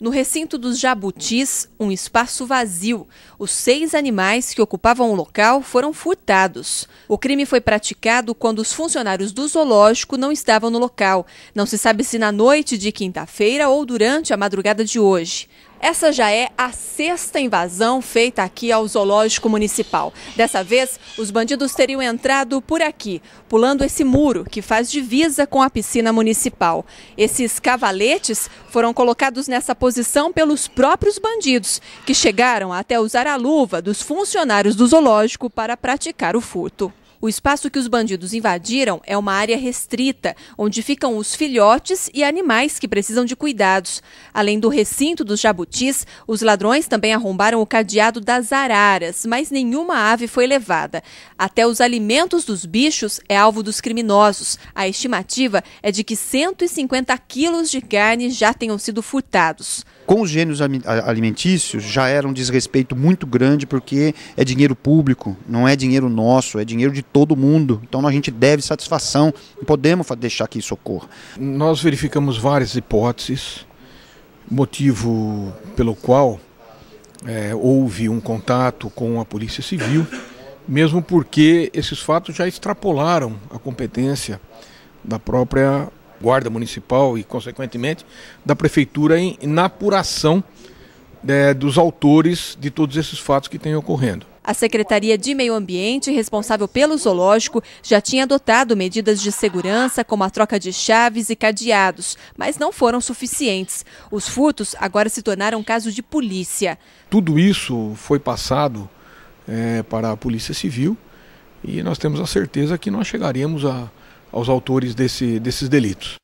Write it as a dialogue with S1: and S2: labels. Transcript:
S1: No recinto dos jabutis, um espaço vazio, os seis animais que ocupavam o local foram furtados. O crime foi praticado quando os funcionários do zoológico não estavam no local. Não se sabe se na noite de quinta-feira ou durante a madrugada de hoje. Essa já é a sexta invasão feita aqui ao Zoológico Municipal. Dessa vez, os bandidos teriam entrado por aqui, pulando esse muro que faz divisa com a piscina municipal. Esses cavaletes foram colocados nessa posição pelos próprios bandidos, que chegaram até usar a luva dos funcionários do zoológico para praticar o furto. O espaço que os bandidos invadiram é uma área restrita, onde ficam os filhotes e animais que precisam de cuidados. Além do recinto dos jabutis, os ladrões também arrombaram o cadeado das araras, mas nenhuma ave foi levada. Até os alimentos dos bichos é alvo dos criminosos. A estimativa é de que 150 quilos de carne já tenham sido furtados.
S2: Com os gênios alimentícios já era um desrespeito muito grande porque é dinheiro público, não é dinheiro nosso, é dinheiro de todo mundo. Então a gente deve satisfação podemos deixar que isso ocorra.
S3: Nós verificamos várias hipóteses, motivo pelo qual é, houve um contato com a Polícia Civil, mesmo porque esses fatos já extrapolaram a competência da própria Guarda Municipal e, consequentemente, da Prefeitura em, na apuração é, dos autores de todos esses fatos que têm ocorrendo.
S1: A Secretaria de Meio Ambiente, responsável pelo zoológico, já tinha adotado medidas de segurança, como a troca de chaves e cadeados, mas não foram suficientes. Os furtos agora se tornaram caso de polícia.
S3: Tudo isso foi passado é, para a Polícia Civil e nós temos a certeza que nós chegaremos a, aos autores desse, desses delitos.